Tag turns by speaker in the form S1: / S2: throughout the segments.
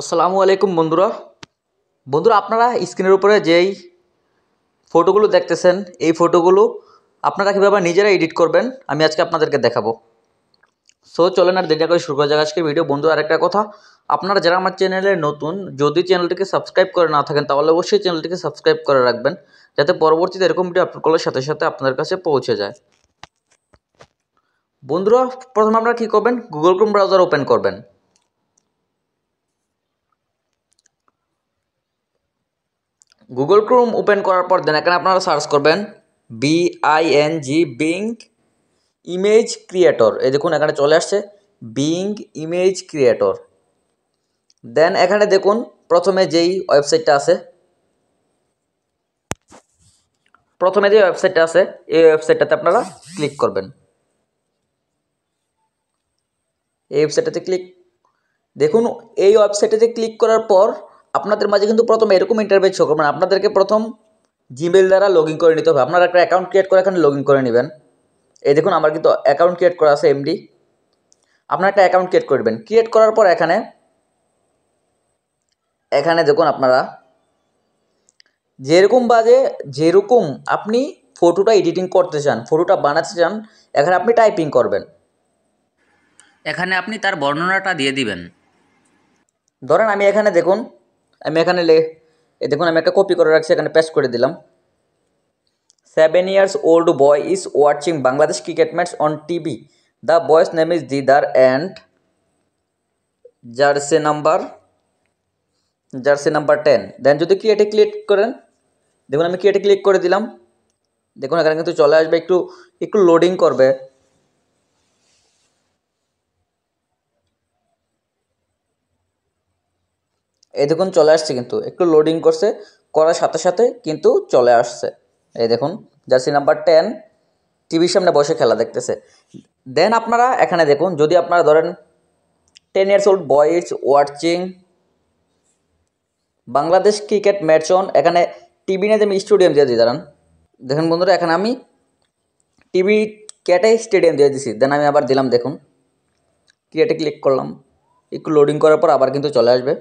S1: আসসালামু আলাইকুম বন্ধুরা বন্ধুরা আপনারা স্ক্রিনের উপরে যেই ফটোগুলো দেখতেছেন এই ফটোগুলো আপনারা কীভাবে নিজেরা এডিট করবেন আমি আজকে আপনাদেরকে দেখাবো সো চলেন আর দেরিটা করে শুরু করা যাক আজকে ভিডিও বন্ধু আরেকটা কথা আপনারা যারা আমার চ্যানেলে নতুন যদি চ্যানেলটিকে সাবস্ক্রাইব করে না থাকেন তাহলে অবশ্যই চ্যানেলটিকে সাবস্ক্রাইব করে রাখবেন যাতে পরবর্তীতে এরকম ভিডিও আপলোড করার সাথে সাথে আপনার কাছে পৌঁছে যায় বন্ধুরা প্রথমে আপনারা কী করবেন গুগল ক্রোম ব্রাউজার ওপেন করবেন গুগল ক্রোম ওপেন করার পর দেন এখানে আপনারা সার্চ করবেন বিআইএনজি বিং ইমেজ ক্রিয়েটর এই দেখুন এখানে চলে আসছে বিং ইমেজ ক্রিয়েটর দেন এখানে দেখুন প্রথমে যেই ওয়েবসাইটটা আছে প্রথমে যে ওয়েবসাইটটা আছে এই ওয়েবসাইটটাতে আপনারা ক্লিক করবেন এই ওয়েবসাইটটাতে ক্লিক দেখুন এই ওয়েবসাইটটাতে ক্লিক করার পর আপনাদের মাঝে কিন্তু প্রথম এরকম ইন্টারভিউ শো করবেন আপনাদেরকে প্রথম জিমেল দ্বারা লগ ইন করে নিতে হবে আপনারা একটা অ্যাকাউন্ট ক্রিয়েট করে এখানে লগ ইন করে নেবেন এই দেখুন আমার কিন্তু অ্যাকাউন্ট ক্রিয়েট করা আছে এমডি আপনার একটা অ্যাকাউন্ট ক্রিয়েট করবেন ক্রিয়েট করার পর এখানে এখানে দেখুন আপনারা যেরকম বাজে যেরকম আপনি ফটোটা এডিটিং করতে চান ফটোটা বানাতে চান এখানে আপনি টাইপিং করবেন এখানে আপনি তার বর্ণনাটা দিয়ে দিবেন ধরেন আমি এখানে দেখুন আমি এখানে লে দেখুন আমি একটা কপি করে রাখছি এখানে প্যাস করে দিলাম seven years old boy is watching Bangladesh cricket match on TV the boy's name is Didar and jersey number jersey number ten then যদি কি এটা ক্লিক করেন দেখুন আমি ক্রিয়েটে এটা ক্লিক করে দিলাম দেখুন এখানে কিন্তু চলে আসবে একটু একটু লোডিং করবে এই দেখুন চলে আসছে কিন্তু একটু লোডিং করছে করার সাথে সাথে কিন্তু চলে আসছে এই দেখুন জার্সি নাম্বার টেন টিভির সামনে বসে খেলা দেখতেছে দেন আপনারা এখানে দেখুন যদি আপনারা ধরেন ten years old boys watching Bangladesh cricket match on এখানে টিভি নিয়ে আমি স্টেডিয়াম দিয়ে দিই দাঁড়ান দেখুন বন্ধুরা এখানে আমি টিভি ক্যাটে স্টেডিয়াম দিয়ে দিছি দেন আমি আবার দিলাম দেখুন ক্রিকেটে ক্লিক করলাম একটু লোডিং করার পর আবার কিন্তু চলে আসবে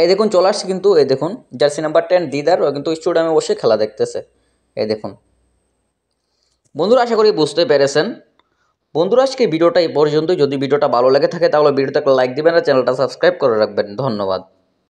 S1: এই দেখুন চলে আসছে কিন্তু এই দেখুন জার্সি নাম্বার টেন দিদার ও কিন্তু স্টেডিয়ামে বসে খেলা দেখতেছে এই দেখুন বন্ধুরা আশা করি বুঝতে পেরেছেন বন্ধুরা আজকে ভিডিওটা এই পর্যন্তই যদি ভিডিওটা ভালো লাগে থাকে তাহলে ভিডিওটা লাইক দেবেন আর চ্যানেলটা সাবস্ক্রাইব করে রাখবেন ধন্যবাদ